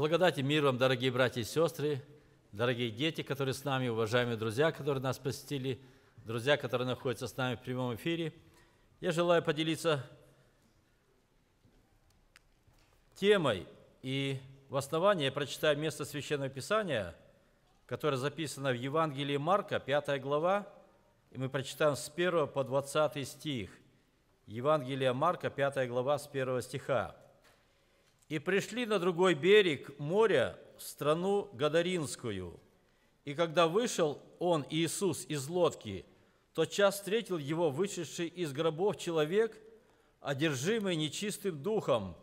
Благодати мир вам, дорогие братья и сестры, дорогие дети, которые с нами, уважаемые друзья, которые нас посетили, друзья, которые находятся с нами в прямом эфире. Я желаю поделиться темой, и в основании я прочитаю место Священного Писания, которое записано в Евангелии Марка, 5 глава, и мы прочитаем с 1 по 20 стих. Евангелие Марка, 5 глава, с 1 стиха и пришли на другой берег моря в страну Гадаринскую. И когда вышел он, Иисус, из лодки, тотчас встретил его вышедший из гробов человек, одержимый нечистым духом.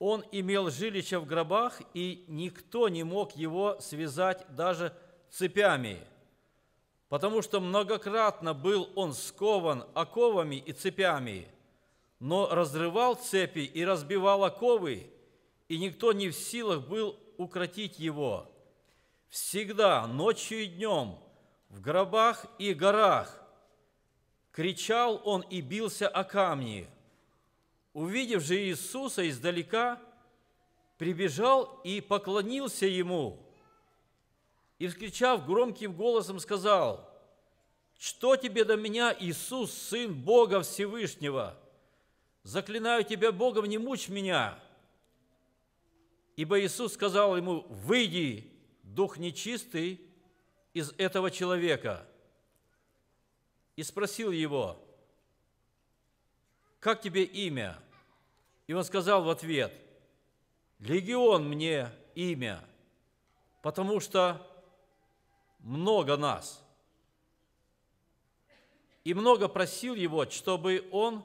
Он имел жилище в гробах, и никто не мог его связать даже цепями, потому что многократно был он скован оковами и цепями – но разрывал цепи и разбивал оковы, и никто не в силах был укротить его. Всегда, ночью и днем, в гробах и горах, кричал он и бился о камни. Увидев же Иисуса издалека, прибежал и поклонился Ему, и, вскричав громким голосом, сказал, «Что тебе до меня, Иисус, Сын Бога Всевышнего?» заклинаю тебя Богом, не мучь меня. Ибо Иисус сказал ему, выйди, дух нечистый, из этого человека. И спросил его, как тебе имя? И он сказал в ответ, легион мне имя, потому что много нас. И много просил его, чтобы он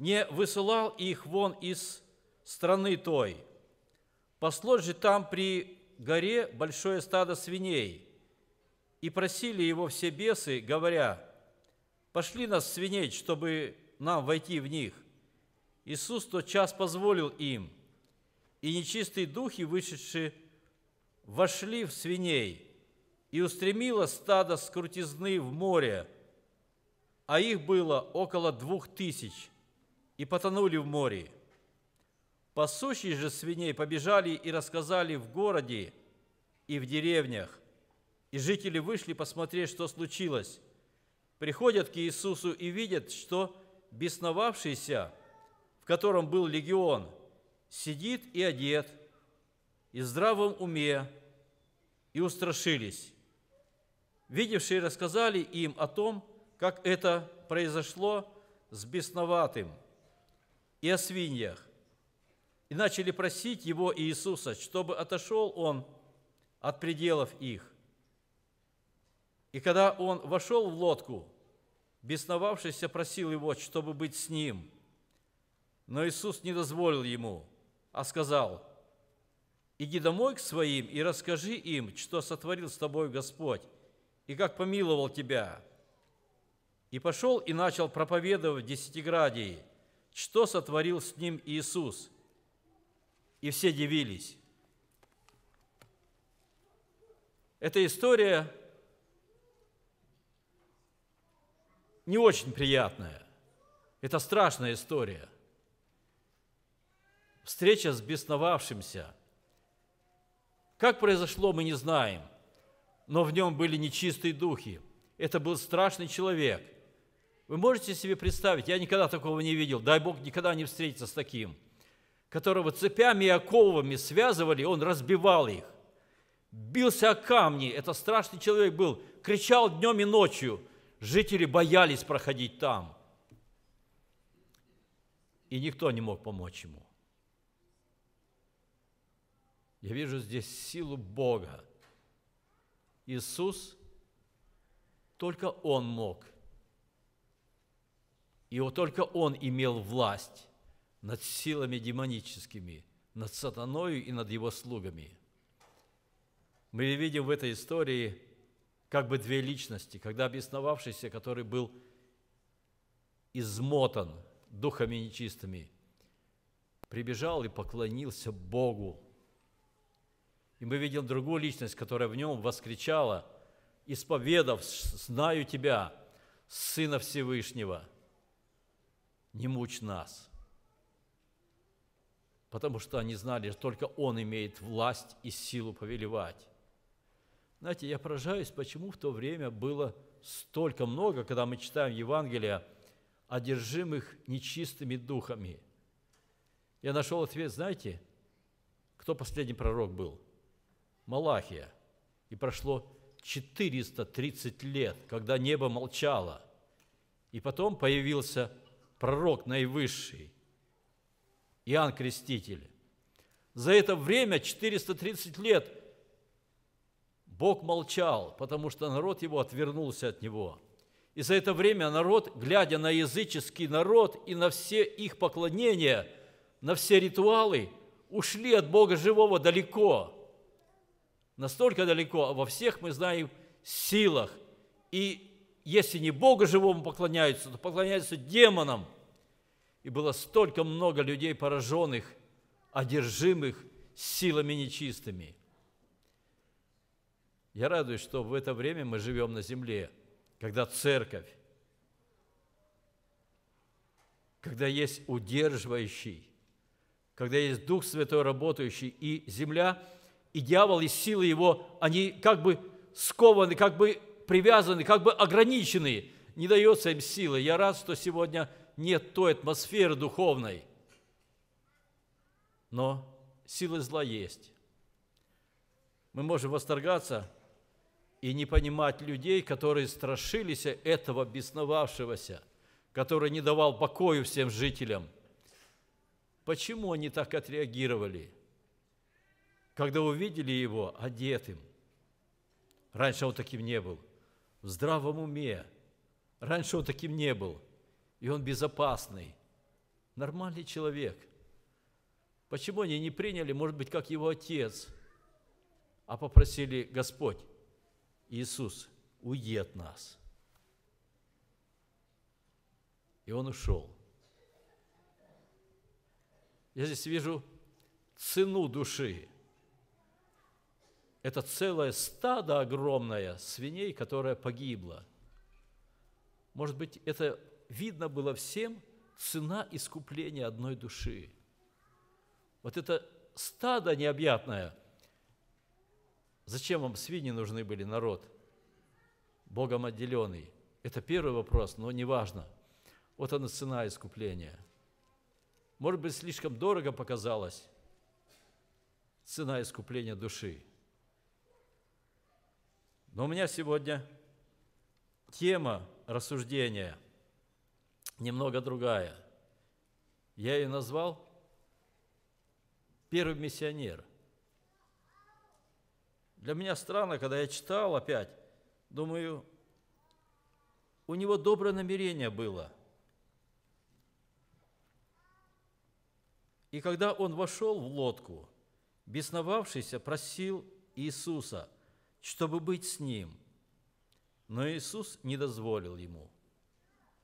не высылал их вон из страны той. Послот же там при горе большое стадо свиней, и просили его все бесы, говоря, «Пошли нас свинеть, чтобы нам войти в них». Иисус тот час позволил им, и нечистые духи, вышедшие, вошли в свиней, и устремило стадо скрутизны в море, а их было около двух тысяч – и потонули в море. Пасущие же свиней побежали и рассказали в городе и в деревнях. И жители вышли посмотреть, что случилось. Приходят к Иисусу и видят, что бесновавшийся, в котором был легион, сидит и одет, и в здравом уме, и устрашились. Видевшие рассказали им о том, как это произошло с бесноватым – и о свиньях. И начали просить его Иисуса, чтобы отошел он от пределов их. И когда он вошел в лодку, бесновавшийся просил его, чтобы быть с ним. Но Иисус не дозволил ему, а сказал, «Иди домой к своим и расскажи им, что сотворил с тобой Господь, и как помиловал тебя». И пошел и начал проповедовать в Десятиградии – что сотворил с ним Иисус. И все дивились. Эта история не очень приятная. Это страшная история. Встреча с бесновавшимся. Как произошло, мы не знаем, но в нем были нечистые духи. Это был страшный человек – вы можете себе представить, я никогда такого не видел, дай Бог никогда не встретиться с таким, которого цепями и оковами связывали, он разбивал их, бился о камни, это страшный человек был, кричал днем и ночью, жители боялись проходить там, и никто не мог помочь ему. Я вижу здесь силу Бога. Иисус, только Он мог – и вот только он имел власть над силами демоническими, над сатаною и над его слугами. Мы видим в этой истории как бы две личности, когда обесновавшийся, который был измотан духами нечистыми, прибежал и поклонился Богу. И мы видим другую личность, которая в нем воскричала, исповедав, знаю тебя, Сына Всевышнего – не мучь нас. Потому что они знали, что только Он имеет власть и силу повелевать. Знаете, я поражаюсь, почему в то время было столько много, когда мы читаем Евангелие, одержимых нечистыми духами. Я нашел ответ, знаете, кто последний пророк был? Малахия. И прошло 430 лет, когда небо молчало. И потом появился пророк наивысший, Иоанн Креститель. За это время, 430 лет, Бог молчал, потому что народ его отвернулся от него. И за это время народ, глядя на языческий народ и на все их поклонения, на все ритуалы, ушли от Бога живого далеко. Настолько далеко, а во всех мы знаем силах и если не Богу живому поклоняются, то поклоняются демонам. И было столько много людей пораженных, одержимых силами нечистыми. Я радуюсь, что в это время мы живем на земле, когда церковь, когда есть удерживающий, когда есть Дух Святой работающий, и земля, и дьявол, и силы его, они как бы скованы, как бы привязаны, как бы ограничены, не дается им силы. Я рад, что сегодня нет той атмосферы духовной. Но силы зла есть. Мы можем восторгаться и не понимать людей, которые страшились этого бесновавшегося, который не давал покою всем жителям. Почему они так отреагировали, когда увидели его одетым? Раньше он таким не был – в здравом уме. Раньше он таким не был, и он безопасный, нормальный человек. Почему они не приняли, может быть, как его отец, а попросили Господь, Иисус, уйди от нас. И он ушел. Я здесь вижу цену души – это целое стадо огромное свиней, которое погибло. Может быть, это видно было всем цена искупления одной души. Вот это стадо необъятное. Зачем вам свиньи нужны были, народ? Богом отделенный. Это первый вопрос, но неважно. Вот она цена искупления. Может быть, слишком дорого показалась цена искупления души – но у меня сегодня тема рассуждения немного другая. Я ее назвал «Первый миссионер». Для меня странно, когда я читал опять, думаю, у него доброе намерение было. И когда он вошел в лодку, бесновавшийся просил Иисуса – чтобы быть с ним. Но Иисус не дозволил ему,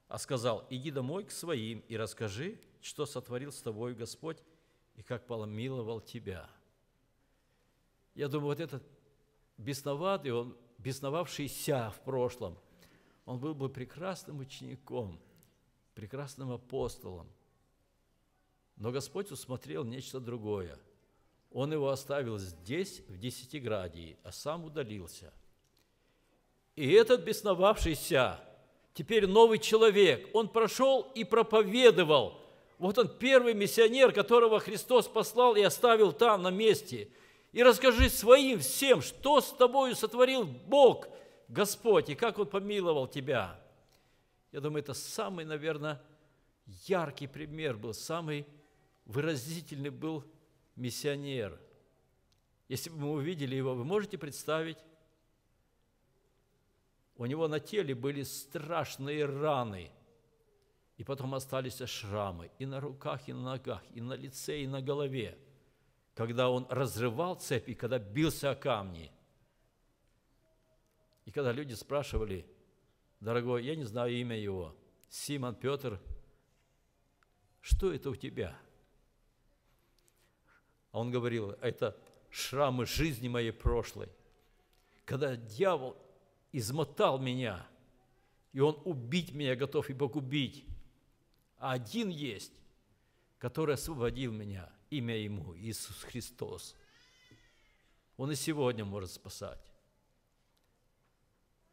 а сказал, иди домой к своим и расскажи, что сотворил с тобой Господь и как поломиловал тебя. Я думаю, вот этот бесноватый, он бесновавшийся в прошлом, он был бы прекрасным учеником, прекрасным апостолом. Но Господь усмотрел нечто другое – он его оставил здесь, в Десятиградии, а сам удалился. И этот бесновавшийся, теперь новый человек, он прошел и проповедовал. Вот он первый миссионер, которого Христос послал и оставил там, на месте. И расскажи своим всем, что с тобою сотворил Бог, Господь, и как Он помиловал тебя. Я думаю, это самый, наверное, яркий пример был, самый выразительный был миссионер. Если бы мы увидели его, вы можете представить? У него на теле были страшные раны, и потом остались шрамы и на руках, и на ногах, и на лице, и на голове, когда он разрывал цепи, когда бился о камни. И когда люди спрашивали, дорогой, я не знаю имя его, Симон Петр, что это у тебя – а он говорил, это шрамы жизни моей прошлой. Когда дьявол измотал меня, и он убить меня готов, и Бог А один есть, который освободил меня, имя Ему, Иисус Христос. Он и сегодня может спасать.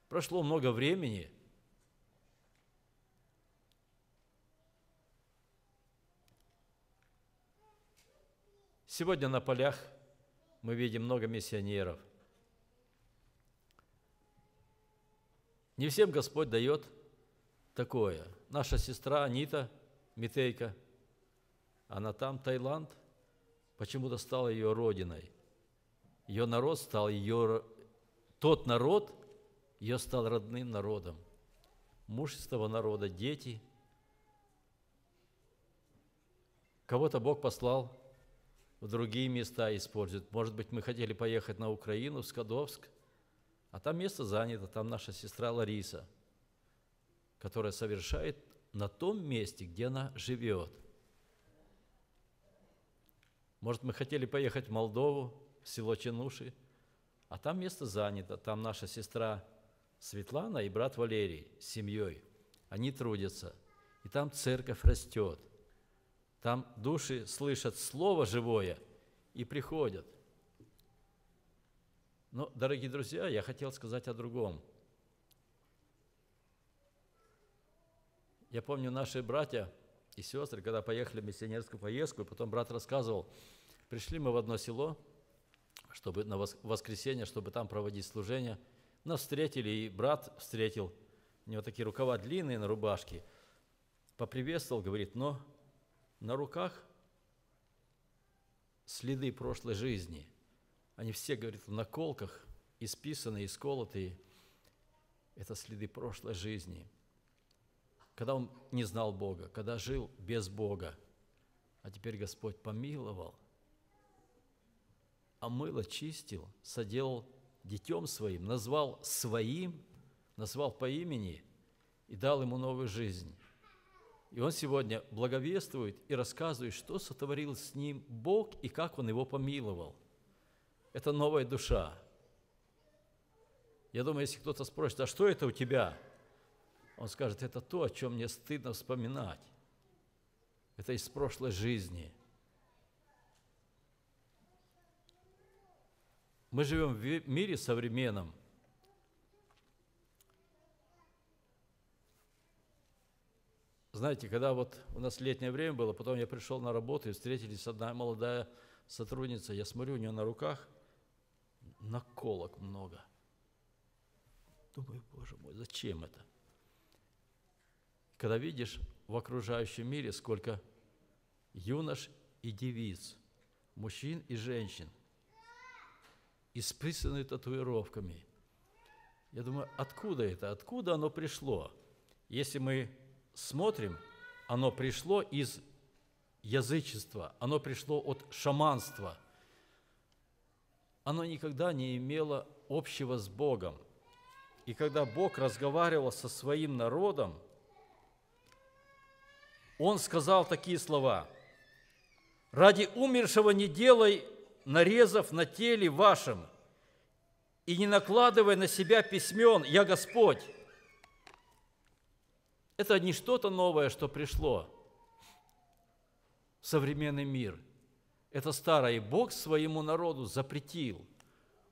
Прошло много времени – Сегодня на полях мы видим много миссионеров. Не всем Господь дает такое. Наша сестра Анита Митейка, она там, Таиланд, почему-то стала ее родиной. Ее народ стал ее... Тот народ ее стал родным народом. Муж из того народа, дети. Кого-то Бог послал в другие места используют. Может быть, мы хотели поехать на Украину, в Скадовск, а там место занято, там наша сестра Лариса, которая совершает на том месте, где она живет. Может, мы хотели поехать в Молдову, в село Чинуши, а там место занято, там наша сестра Светлана и брат Валерий с семьей. Они трудятся, и там церковь растет – там души слышат Слово живое и приходят. Но, дорогие друзья, я хотел сказать о другом. Я помню, наши братья и сестры, когда поехали в миссионерскую поездку, потом брат рассказывал, пришли мы в одно село, чтобы на воскресенье, чтобы там проводить служение. Нас встретили, и брат встретил, у него такие рукава длинные на рубашке, поприветствовал, говорит, но на руках следы прошлой жизни. Они все, говорит, в наколках, исписанные, исколотые. Это следы прошлой жизни. Когда он не знал Бога, когда жил без Бога, а теперь Господь помиловал, омыл, а очистил, соделал детем своим, назвал своим, назвал по имени и дал ему новую жизнь. И он сегодня благовествует и рассказывает, что сотворил с ним Бог и как он его помиловал. Это новая душа. Я думаю, если кто-то спросит, а что это у тебя? Он скажет, это то, о чем мне стыдно вспоминать. Это из прошлой жизни. Мы живем в мире современном – знаете, когда вот у нас летнее время было, потом я пришел на работу и встретились одна молодая сотрудница, я смотрю, у нее на руках наколок много. Думаю, боже мой, зачем это? Когда видишь в окружающем мире сколько юнош и девиц, мужчин и женщин, исписаны татуировками. Я думаю, откуда это, откуда оно пришло? Если мы смотрим, оно пришло из язычества, оно пришло от шаманства. Оно никогда не имело общего с Богом. И когда Бог разговаривал со своим народом, Он сказал такие слова. «Ради умершего не делай нарезов на теле вашем, и не накладывай на себя письмен, я Господь». Это не что-то новое, что пришло в современный мир. Это старое. И Бог своему народу запретил.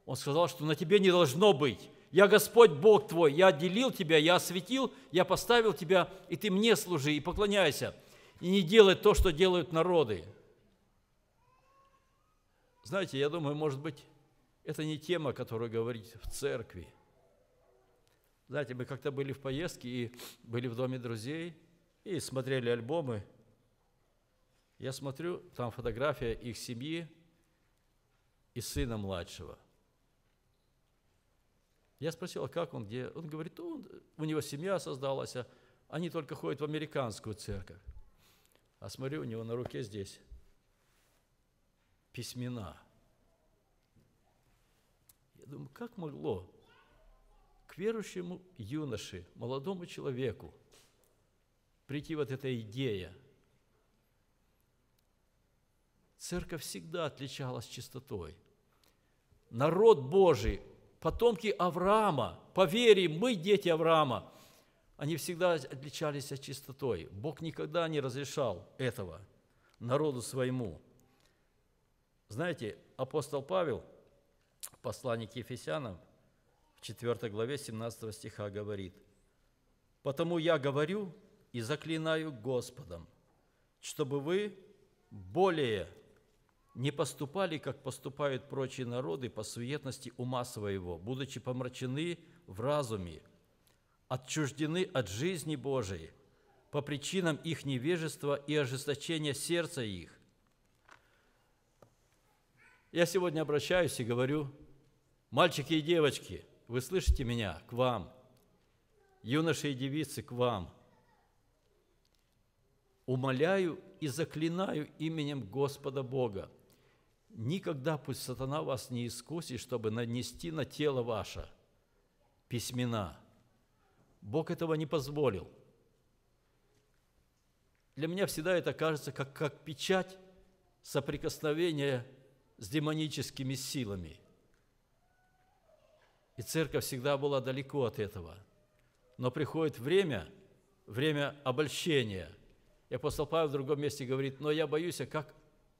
Он сказал, что на тебе не должно быть. Я Господь Бог твой, я отделил тебя, я осветил, я поставил тебя, и ты мне служи, и поклоняйся, и не делай то, что делают народы. Знаете, я думаю, может быть, это не тема, которую говорить в церкви – знаете, мы как-то были в поездке и были в доме друзей, и смотрели альбомы. Я смотрю, там фотография их семьи и сына младшего. Я спросил, а как он, где? Он говорит, «Ну, он, у него семья создалась, а они только ходят в американскую церковь. А смотрю, у него на руке здесь письмена. Я думаю, как могло к верующему юноше, молодому человеку прийти вот эта идея. Церковь всегда отличалась чистотой. Народ Божий, потомки Авраама, по вере мы дети Авраама, они всегда отличались от чистотой. Бог никогда не разрешал этого народу своему. Знаете, апостол Павел, посланник Ефесянам, в 4 главе 17 стиха говорит, «Потому я говорю и заклинаю Господом, чтобы вы более не поступали, как поступают прочие народы по суетности ума своего, будучи помрачены в разуме, отчуждены от жизни Божией по причинам их невежества и ожесточения сердца их. Я сегодня обращаюсь и говорю, мальчики и девочки, вы слышите меня? К вам. Юноши и девицы, к вам. Умоляю и заклинаю именем Господа Бога. Никогда пусть сатана вас не искусит, чтобы нанести на тело ваше письмена. Бог этого не позволил. Для меня всегда это кажется как, как печать соприкосновения с демоническими силами – и церковь всегда была далеко от этого. Но приходит время, время обольщения. И апостол Павел в другом месте говорит, но я боюсь, а как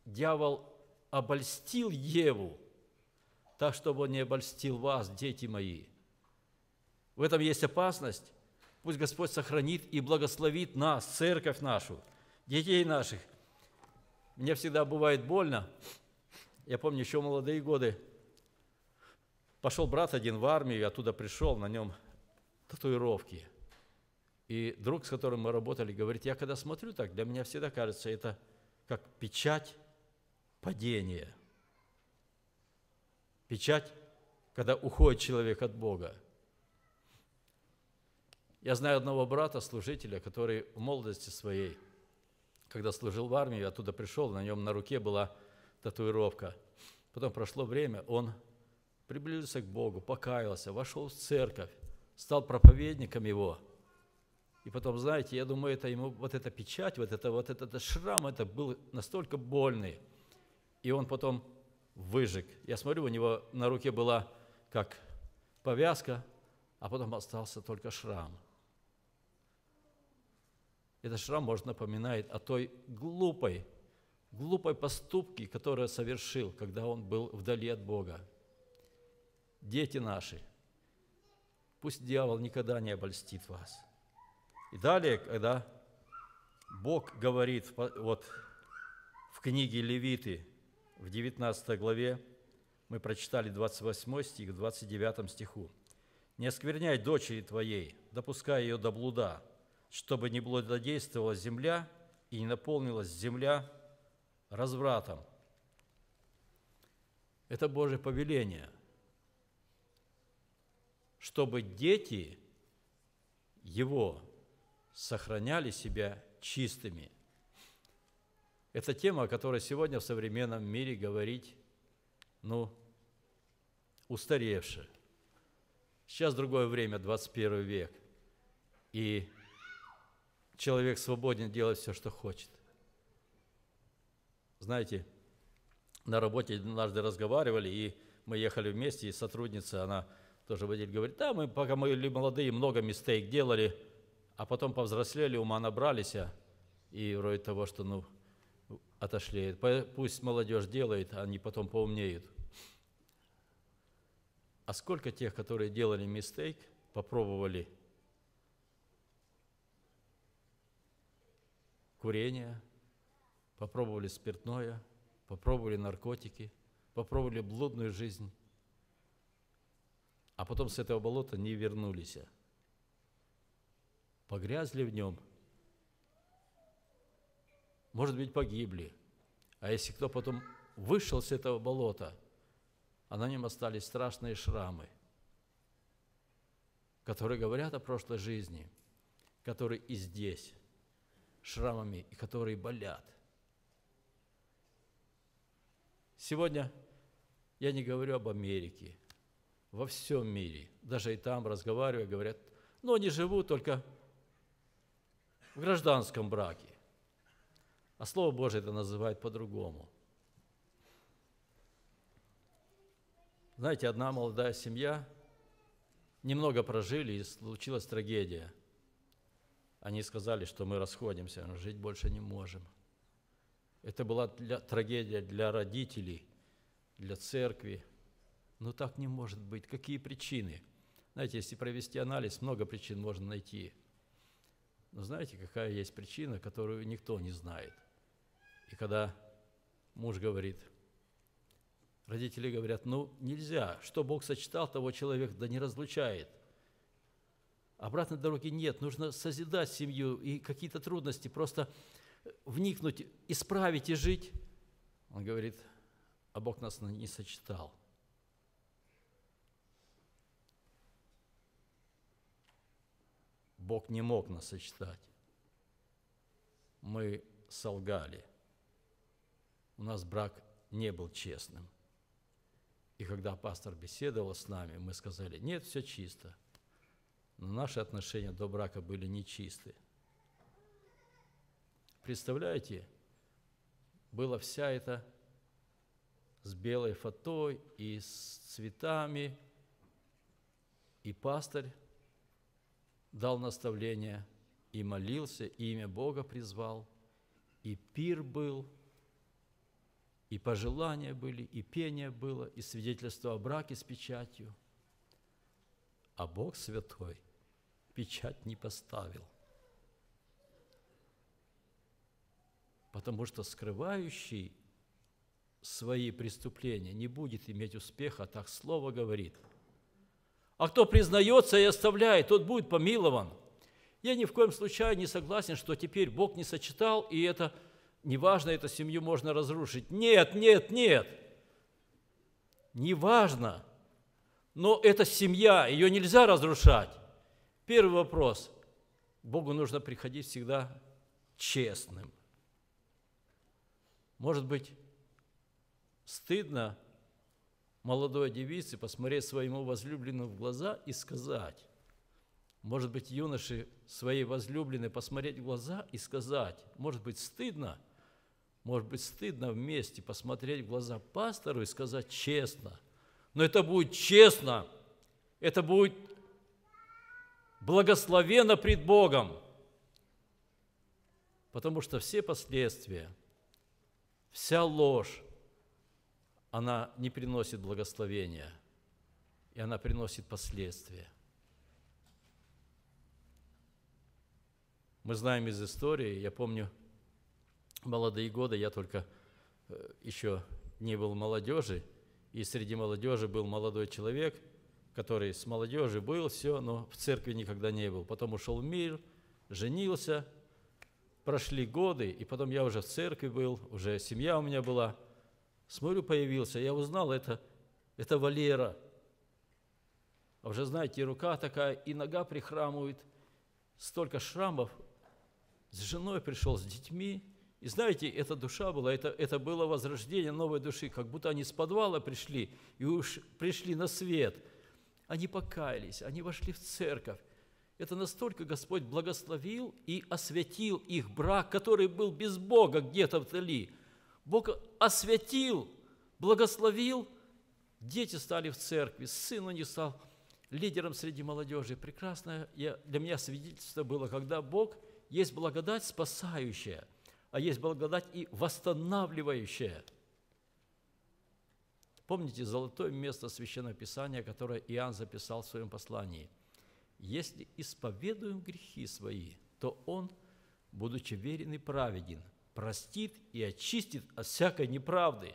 дьявол обольстил Еву, так, чтобы он не обольстил вас, дети мои. В этом есть опасность. Пусть Господь сохранит и благословит нас, церковь нашу, детей наших. Мне всегда бывает больно. Я помню еще молодые годы – Пошел брат один в армию, оттуда пришел, на нем татуировки. И друг, с которым мы работали, говорит, я когда смотрю так, для меня всегда кажется, это как печать падения. Печать, когда уходит человек от Бога. Я знаю одного брата, служителя, который в молодости своей, когда служил в армии, оттуда пришел, на нем на руке была татуировка. Потом прошло время, он приблизился к Богу, покаялся, вошел в церковь, стал проповедником его. И потом, знаете, я думаю, это ему вот эта печать, вот это вот этот, шрам, это был настолько больный. И он потом выжег. Я смотрю, у него на руке была как повязка, а потом остался только шрам. Этот шрам, может, напоминает о той глупой, глупой поступке, которую совершил, когда он был вдали от Бога дети наши, пусть дьявол никогда не обольстит вас. И далее, когда Бог говорит, вот в книге Левиты, в 19 главе, мы прочитали 28 стих, в 29 стиху. «Не оскверняй дочери твоей, допускай ее до блуда, чтобы не блудодействовала земля и не наполнилась земля развратом». Это Божье повеление – чтобы дети его сохраняли себя чистыми. Это тема, о которой сегодня в современном мире говорить, ну, устаревшая. Сейчас другое время, 21 век, и человек свободен делать все, что хочет. Знаете, на работе однажды разговаривали, и мы ехали вместе, и сотрудница, она тоже водитель говорит, да, мы пока мы были молодые, много мистейк делали, а потом повзрослели, ума набрались, а, и вроде того, что ну, отошли. Пусть молодежь делает, а они потом поумнеют. А сколько тех, которые делали мистейк, попробовали курение, попробовали спиртное, попробовали наркотики, попробовали блудную жизнь, а потом с этого болота не вернулись. Погрязли в нем. Может быть, погибли. А если кто потом вышел с этого болота, а на нем остались страшные шрамы, которые говорят о прошлой жизни, которые и здесь шрамами, и которые болят. Сегодня я не говорю об Америке, во всем мире. Даже и там, разговаривая, говорят, но «Ну, они живут только в гражданском браке. А Слово Божие это называет по-другому. Знаете, одна молодая семья немного прожили, и случилась трагедия. Они сказали, что мы расходимся, но жить больше не можем. Это была для, трагедия для родителей, для церкви – но так не может быть. Какие причины? Знаете, если провести анализ, много причин можно найти. Но знаете, какая есть причина, которую никто не знает? И когда муж говорит, родители говорят, ну нельзя, что Бог сочетал, того человек да не разлучает. Обратной дороги нет, нужно созидать семью и какие-то трудности, просто вникнуть, исправить и жить. Он говорит, а Бог нас не сочетал. Бог не мог нас сочетать. Мы солгали. У нас брак не был честным. И когда пастор беседовал с нами, мы сказали, нет, все чисто. Но наши отношения до брака были нечисты. Представляете, была вся эта с белой фатой и с цветами, и пастырь дал наставление и молился, и имя Бога призвал, и пир был, и пожелания были, и пение было, и свидетельство о браке с печатью. А Бог святой печать не поставил. Потому что скрывающий свои преступления не будет иметь успеха, а так слово говорит – а кто признается и оставляет, тот будет помилован. Я ни в коем случае не согласен, что теперь Бог не сочетал, и это неважно, эту семью можно разрушить. Нет, нет, нет. Неважно. Но это семья, ее нельзя разрушать. Первый вопрос. Богу нужно приходить всегда честным. Может быть, стыдно молодой девице посмотреть своему возлюбленному в глаза и сказать, может быть, юноши своей возлюбленной посмотреть в глаза и сказать, может быть, стыдно, может быть, стыдно вместе посмотреть в глаза пастору и сказать честно. Но это будет честно, это будет благословенно пред Богом, потому что все последствия, вся ложь, она не приносит благословения, и она приносит последствия. Мы знаем из истории, я помню, молодые годы, я только э, еще не был молодежи, и среди молодежи был молодой человек, который с молодежи был, все, но в церкви никогда не был. Потом ушел в мир, женился, прошли годы, и потом я уже в церкви был, уже семья у меня была – Смотрю, появился, я узнал, это, это Валера. А уже, знаете, и рука такая, и нога прихрамывает, столько шрамов. С женой пришел, с детьми. И знаете, эта душа была, это, это было возрождение новой души, как будто они с подвала пришли и уж пришли на свет. Они покаялись, они вошли в церковь. Это настолько Господь благословил и осветил их брак, который был без Бога где-то вдали – Бог освятил, благословил, дети стали в церкви, сын у них стал лидером среди молодежи. Прекрасное для меня свидетельство было, когда Бог есть благодать спасающая, а есть благодать и восстанавливающая. Помните золотое место Священного Писания, которое Иоанн записал в своем послании? «Если исповедуем грехи свои, то Он, будучи верен и праведен, простит и очистит от всякой неправды.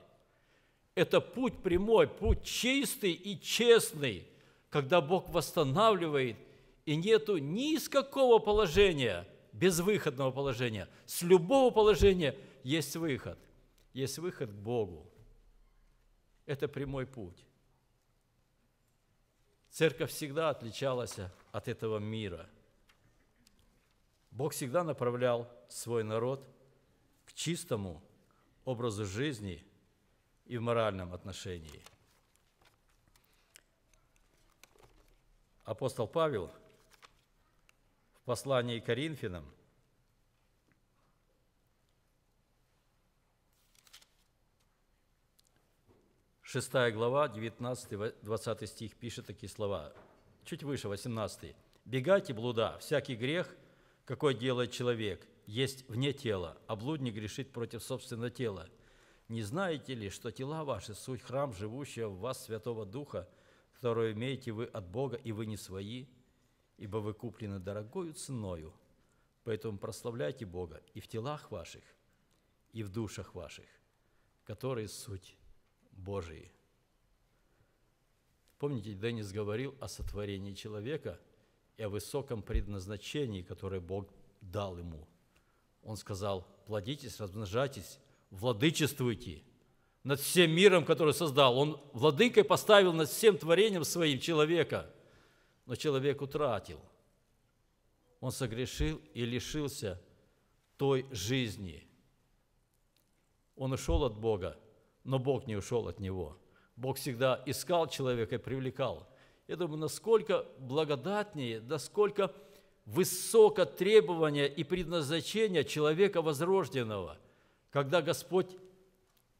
Это путь прямой, путь чистый и честный, когда Бог восстанавливает, и нету ни из какого положения, безвыходного положения, с любого положения есть выход. Есть выход к Богу. Это прямой путь. Церковь всегда отличалась от этого мира. Бог всегда направлял свой народ – чистому образу жизни и в моральном отношении. Апостол Павел в послании к Коринфянам Шестая глава, 19-20 стих пишет такие слова. Чуть выше, 18. «Бегайте, блуда, всякий грех, какой делает человек – есть вне тела, а блудник грешит против собственного тела. Не знаете ли, что тела ваши – суть храм, живущего в вас Святого Духа, которую имеете вы от Бога, и вы не свои, ибо вы куплены дорогою ценою. Поэтому прославляйте Бога и в телах ваших, и в душах ваших, которые суть Божии. Помните, Денис говорил о сотворении человека и о высоком предназначении, которое Бог дал ему – он сказал, плодитесь, размножайтесь, владычествуйте над всем миром, который создал. Он владыкой поставил над всем творением своим человека, но человек утратил. Он согрешил и лишился той жизни. Он ушел от Бога, но Бог не ушел от него. Бог всегда искал человека и привлекал. Я думаю, насколько благодатнее, насколько высоко требование и предназначение человека возрожденного, когда Господь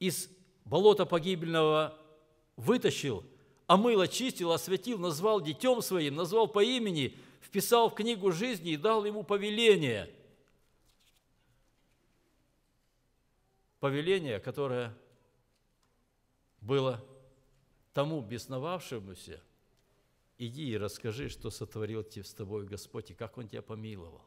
из болота погибельного вытащил, омыл, очистил, осветил, назвал детем своим, назвал по имени, вписал в книгу жизни и дал ему повеление. Повеление, которое было тому бесновавшемуся – Иди и расскажи, что сотворил тебе с тобой Господь, и как Он тебя помиловал.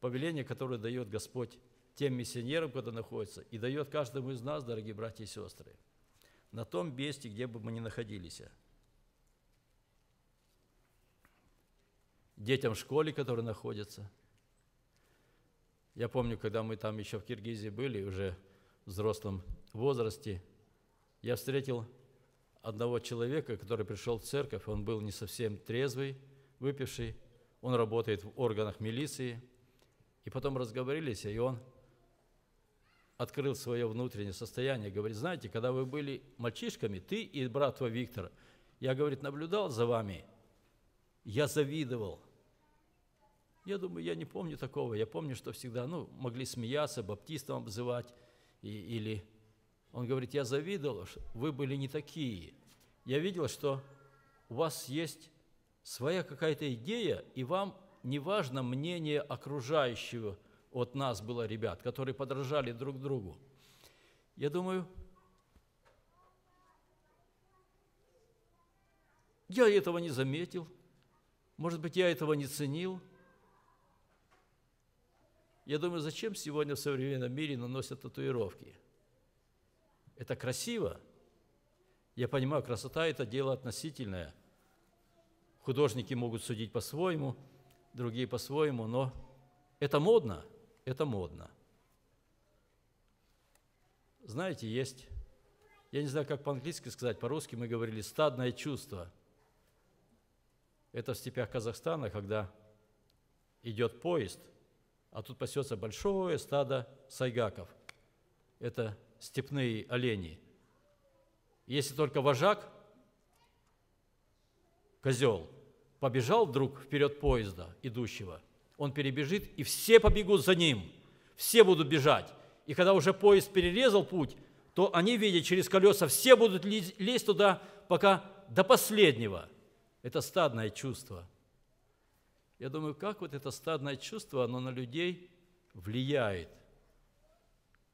Повеление, которое дает Господь тем миссионерам, куда находятся, и дает каждому из нас, дорогие братья и сестры, на том месте, где бы мы ни находились. Детям в школе, которые находятся. Я помню, когда мы там еще в Киргизии были, уже в взрослом возрасте, я встретил одного человека, который пришел в церковь, он был не совсем трезвый, выпивший, он работает в органах милиции, и потом разговорились, и он открыл свое внутреннее состояние, говорит, знаете, когда вы были мальчишками, ты и брат твой Виктор, я, говорит, наблюдал за вами, я завидовал. Я думаю, я не помню такого, я помню, что всегда, ну, могли смеяться, баптистом обзывать, и, или он говорит, я завидовал, что вы были не такие. Я видел, что у вас есть своя какая-то идея, и вам не важно мнение окружающего от нас было ребят, которые подражали друг другу. Я думаю, я этого не заметил, может быть, я этого не ценил. Я думаю, зачем сегодня в современном мире наносят татуировки? Это красиво. Я понимаю, красота – это дело относительное. Художники могут судить по-своему, другие по-своему, но это модно, это модно. Знаете, есть, я не знаю, как по-английски сказать, по-русски мы говорили «стадное чувство». Это в степях Казахстана, когда идет поезд, а тут пасется большое стадо сайгаков. Это степные олени. Если только вожак, козел, побежал вдруг вперед поезда идущего, он перебежит, и все побегут за ним, все будут бежать. И когда уже поезд перерезал путь, то они, видя через колеса, все будут лезть туда, пока до последнего. Это стадное чувство. Я думаю, как вот это стадное чувство, оно на людей влияет.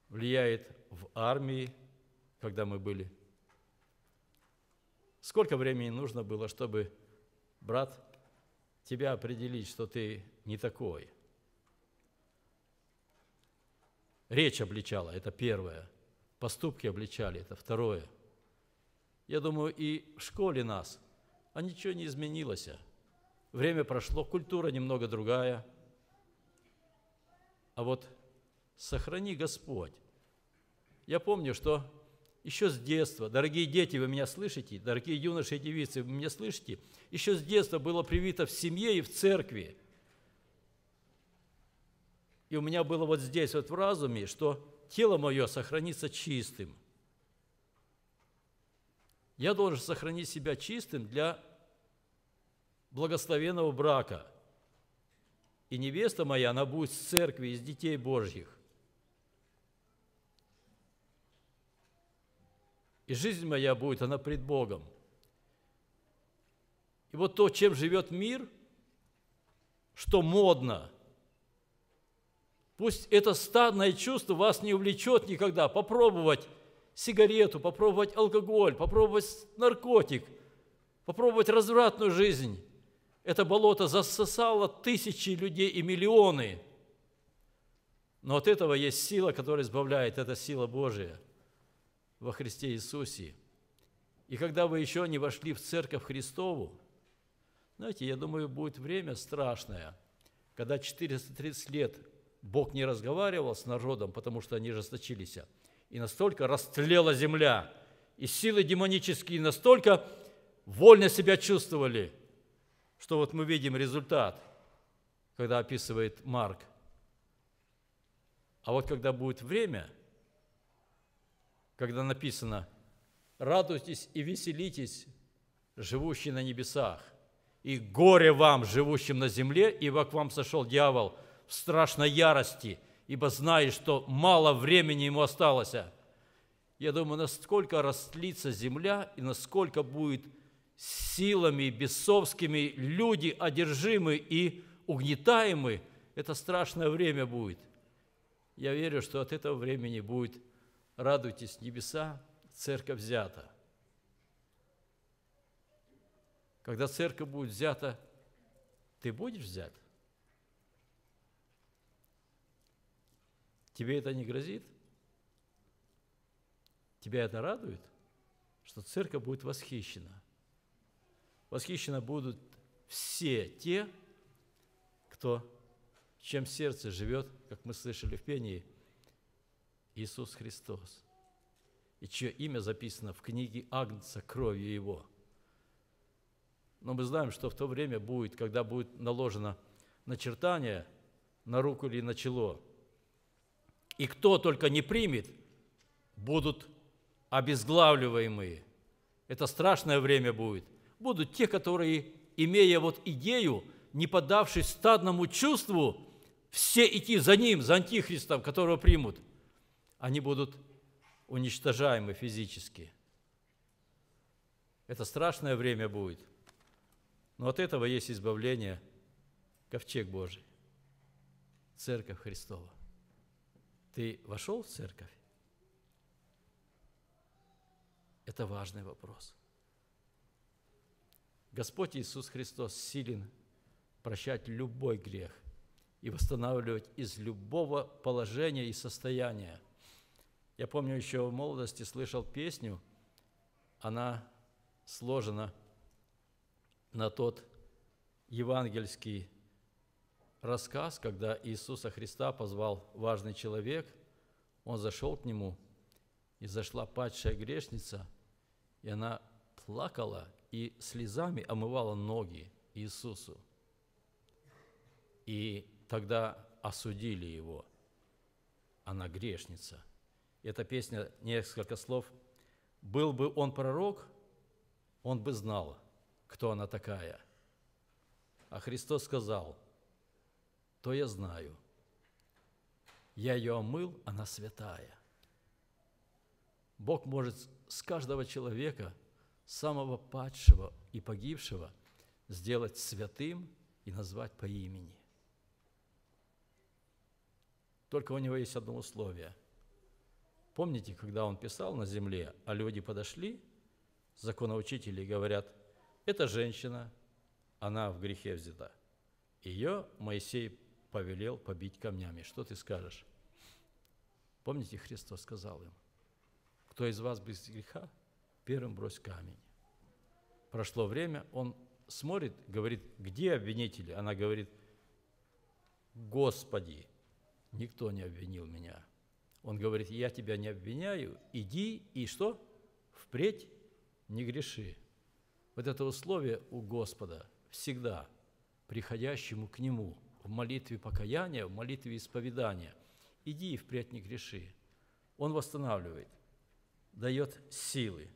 Влияет в армии, когда мы были? Сколько времени нужно было, чтобы, брат, тебя определить, что ты не такой? Речь обличала, это первое. Поступки обличали, это второе. Я думаю, и в школе нас, а ничего не изменилось. Время прошло, культура немного другая. А вот сохрани Господь я помню, что еще с детства, дорогие дети, вы меня слышите, дорогие юноши и девицы, вы меня слышите, еще с детства было привито в семье и в церкви. И у меня было вот здесь, вот в разуме, что тело мое сохранится чистым. Я должен сохранить себя чистым для благословенного брака. И невеста моя, она будет с церкви, из детей Божьих. и жизнь моя будет, она пред Богом. И вот то, чем живет мир, что модно, пусть это стадное чувство вас не увлечет никогда. Попробовать сигарету, попробовать алкоголь, попробовать наркотик, попробовать развратную жизнь. Это болото засосало тысячи людей и миллионы. Но от этого есть сила, которая избавляет, это сила Божия – во Христе Иисусе. И когда вы еще не вошли в Церковь Христову, знаете, я думаю, будет время страшное, когда 430 лет Бог не разговаривал с народом, потому что они жесточились, и настолько растлела земля, и силы демонические настолько вольно себя чувствовали, что вот мы видим результат, когда описывает Марк. А вот когда будет время – когда написано «Радуйтесь и веселитесь, живущие на небесах, и горе вам, живущим на земле, ибо к вам сошел дьявол в страшной ярости, ибо знает, что мало времени ему осталось». Я думаю, насколько растлится земля и насколько будет силами бесовскими люди одержимы и угнетаемы, это страшное время будет. Я верю, что от этого времени будет радуйтесь, небеса, церковь взята. Когда церковь будет взята, ты будешь взят? Тебе это не грозит? Тебя это радует, что церковь будет восхищена? Восхищены будут все те, кто, чем сердце живет, как мы слышали в пении – Иисус Христос, и чье имя записано в книге Агнца кровью Его. Но мы знаем, что в то время будет, когда будет наложено начертание на руку или на чело, и кто только не примет, будут обезглавливаемые. Это страшное время будет. Будут те, которые, имея вот идею, не поддавшись стадному чувству, все идти за ним, за антихристом, которого примут – они будут уничтожаемы физически. Это страшное время будет. Но от этого есть избавление, ковчег Божий, церковь Христова. Ты вошел в церковь? Это важный вопрос. Господь Иисус Христос силен прощать любой грех и восстанавливать из любого положения и состояния – я помню еще в молодости слышал песню, она сложена на тот евангельский рассказ, когда Иисуса Христа позвал важный человек, он зашел к нему, и зашла падшая грешница, и она плакала и слезами омывала ноги Иисусу. И тогда осудили его. Она грешница. Эта песня, несколько слов. «Был бы он пророк, он бы знал, кто она такая». А Христос сказал, «То я знаю. Я ее омыл, она святая». Бог может с каждого человека, самого падшего и погибшего, сделать святым и назвать по имени. Только у него есть одно условие – Помните, когда он писал на земле, а люди подошли, законоучители, говорят, эта женщина, она в грехе взята. Ее Моисей повелел побить камнями. Что ты скажешь? Помните, Христос сказал им, кто из вас без греха, первым брось камень. Прошло время, он смотрит, говорит, где обвинители? Она говорит, Господи, никто не обвинил меня. Он говорит, я тебя не обвиняю, иди и что? Впредь не греши. Вот это условие у Господа всегда, приходящему к Нему в молитве покаяния, в молитве исповедания. Иди и впредь не греши. Он восстанавливает, дает силы.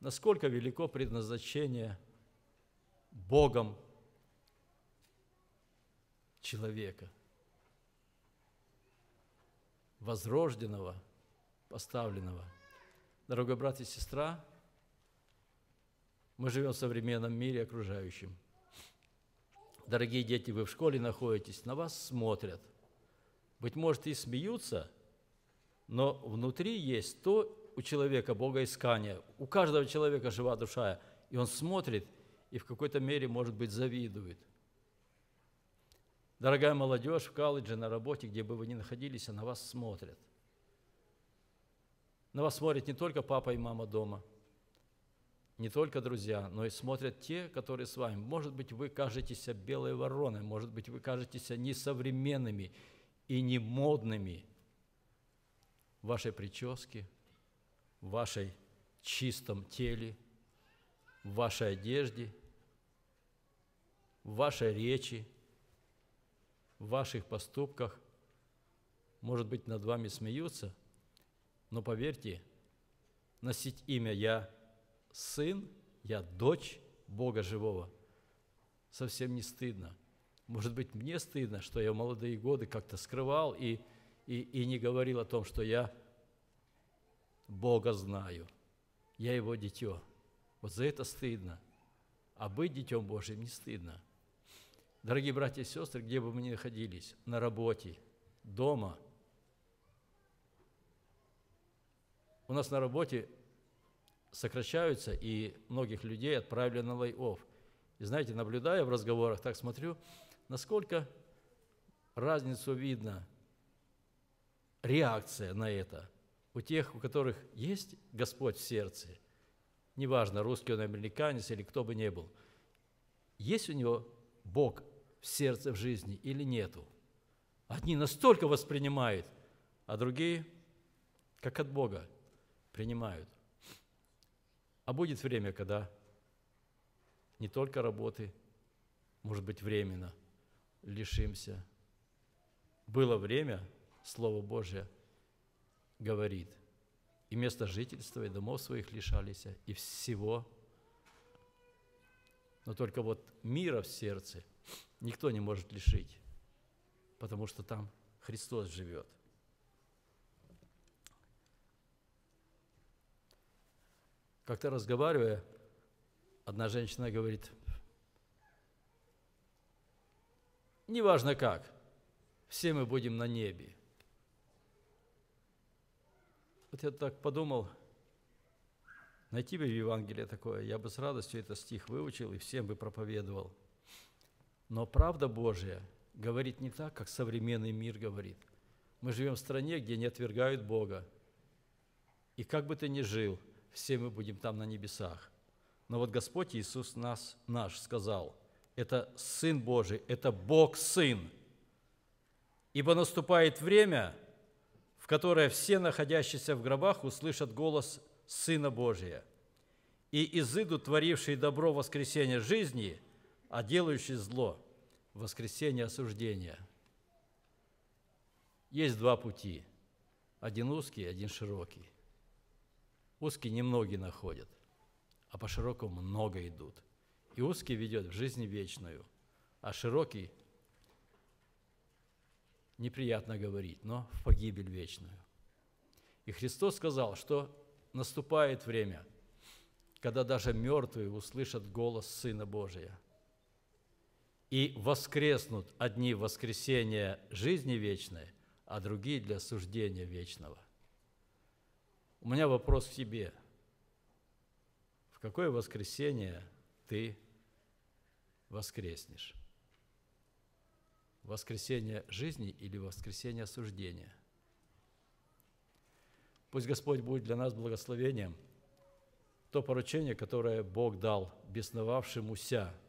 Насколько велико предназначение Богом человека – возрожденного, поставленного. Дорогой брат и сестра, мы живем в современном мире окружающем. Дорогие дети, вы в школе находитесь, на вас смотрят. Быть может, и смеются, но внутри есть то у человека Бога богоискание. У каждого человека жива душа, и он смотрит и в какой-то мере, может быть, завидует – Дорогая молодежь в колледже, на работе, где бы вы ни находились, на вас смотрят. На вас смотрят не только папа и мама дома, не только друзья, но и смотрят те, которые с вами. Может быть, вы кажетесь белой вороной, может быть, вы кажетесь несовременными и не модными в вашей прическе, в вашей чистом теле, в вашей одежде, в вашей речи – в ваших поступках, может быть, над вами смеются, но поверьте, носить имя «Я сын», «Я дочь Бога живого» совсем не стыдно. Может быть, мне стыдно, что я в молодые годы как-то скрывал и, и, и не говорил о том, что я Бога знаю, я Его дитё. Вот за это стыдно. А быть детем Божьим не стыдно – Дорогие братья и сестры, где бы мы ни находились, на работе, дома, у нас на работе сокращаются, и многих людей отправили на лей-офф. И знаете, наблюдая в разговорах, так смотрю, насколько разницу видно, реакция на это у тех, у которых есть Господь в сердце, неважно, русский он, американец или кто бы ни был, есть у него Бог в сердце, в жизни или нету. Одни настолько воспринимают, а другие, как от Бога, принимают. А будет время, когда не только работы, может быть, временно лишимся. Было время, Слово Божье говорит, и место жительства, и домов своих лишались, и всего, но только вот мира в сердце – никто не может лишить, потому что там Христос живет. Как-то разговаривая, одна женщина говорит, неважно как, все мы будем на небе. Вот я так подумал, найти бы в Евангелии такое, я бы с радостью этот стих выучил и всем бы проповедовал – но правда Божья говорит не так, как современный мир говорит. Мы живем в стране, где не отвергают Бога. И как бы ты ни жил, все мы будем там на небесах. Но вот Господь Иисус нас, наш сказал, это Сын Божий, это Бог Сын. Ибо наступает время, в которое все находящиеся в гробах услышат голос Сына Божия. И изыду, творивший добро воскресения жизни – а делающий зло – воскресение осуждения. Есть два пути – один узкий, один широкий. Узкий немногие находят, а по широкому много идут. И узкий ведет в жизнь вечную, а широкий – неприятно говорить, но в погибель вечную. И Христос сказал, что наступает время, когда даже мертвые услышат голос Сына Божия – и воскреснут одни воскресения жизни вечной, а другие для суждения вечного. У меня вопрос к тебе. В какое воскресение ты воскреснешь? Воскресение жизни или воскресение суждения? Пусть Господь будет для нас благословением. То поручение, которое Бог дал бесновавшемуся –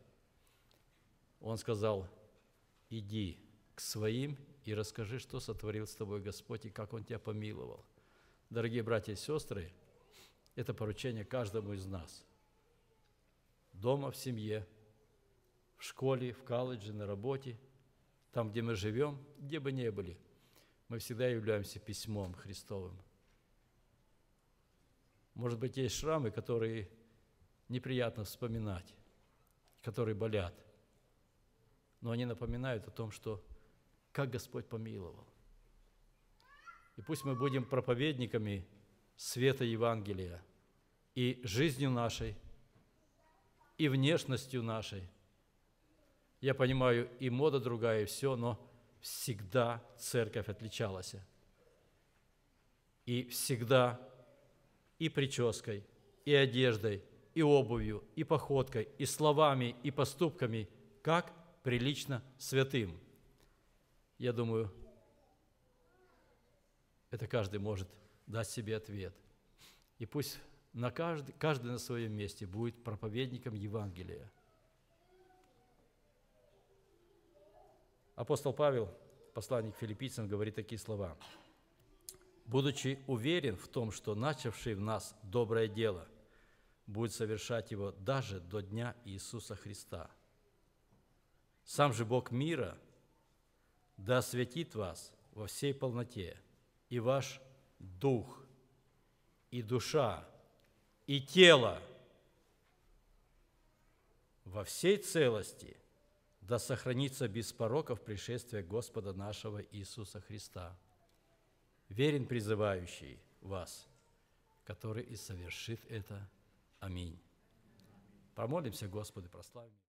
он сказал, иди к своим и расскажи, что сотворил с тобой Господь и как Он тебя помиловал. Дорогие братья и сестры, это поручение каждому из нас. Дома, в семье, в школе, в колледже, на работе, там, где мы живем, где бы ни были, мы всегда являемся письмом Христовым. Может быть, есть шрамы, которые неприятно вспоминать, которые болят но они напоминают о том, что как Господь помиловал. И пусть мы будем проповедниками света Евангелия и жизнью нашей, и внешностью нашей. Я понимаю, и мода другая, и все, но всегда церковь отличалась. И всегда и прической, и одеждой, и обувью, и походкой, и словами, и поступками, как прилично святым. Я думаю, это каждый может дать себе ответ. И пусть на каждый, каждый на своем месте будет проповедником Евангелия. Апостол Павел, посланник филиппийцам, говорит такие слова. «Будучи уверен в том, что начавший в нас доброе дело, будет совершать его даже до дня Иисуса Христа». Сам же Бог мира да осветит вас во всей полноте, и ваш дух, и душа, и тело во всей целости да сохранится без пороков пришествия Господа нашего Иисуса Христа. Верен призывающий вас, который и совершит это. Аминь. Промолимся, Господи, прославим.